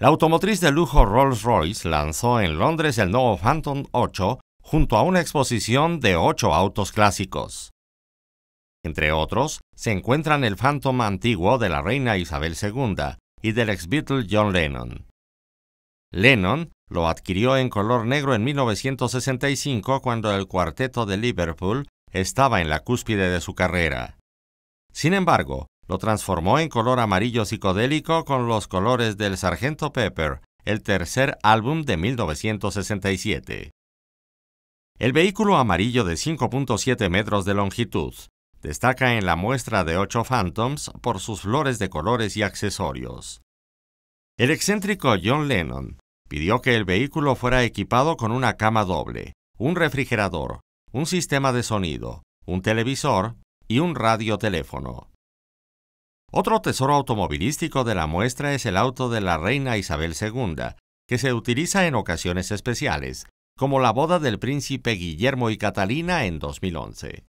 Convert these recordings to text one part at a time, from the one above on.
La automotriz de lujo Rolls-Royce lanzó en Londres el nuevo Phantom 8 junto a una exposición de ocho autos clásicos. Entre otros, se encuentran el Phantom antiguo de la reina Isabel II y del ex Beatle John Lennon. Lennon lo adquirió en color negro en 1965 cuando el cuarteto de Liverpool estaba en la cúspide de su carrera. Sin embargo, lo transformó en color amarillo psicodélico con los colores del Sargento Pepper, el tercer álbum de 1967. El vehículo amarillo de 5.7 metros de longitud destaca en la muestra de 8 Phantoms por sus flores de colores y accesorios. El excéntrico John Lennon pidió que el vehículo fuera equipado con una cama doble, un refrigerador, un sistema de sonido, un televisor y un radioteléfono. Otro tesoro automovilístico de la muestra es el auto de la reina Isabel II, que se utiliza en ocasiones especiales, como la boda del príncipe Guillermo y Catalina en 2011.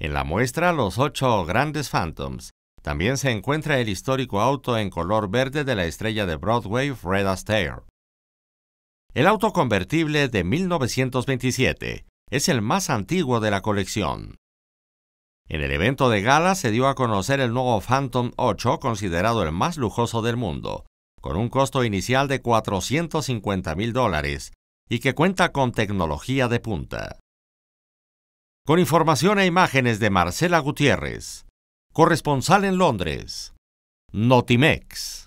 En la muestra los ocho grandes Phantoms. También se encuentra el histórico auto en color verde de la estrella de Broadway Fred Astaire. El auto convertible de 1927 es el más antiguo de la colección. En el evento de gala se dio a conocer el nuevo Phantom 8, considerado el más lujoso del mundo, con un costo inicial de 450 mil dólares y que cuenta con tecnología de punta. Con información e imágenes de Marcela Gutiérrez, corresponsal en Londres, Notimex.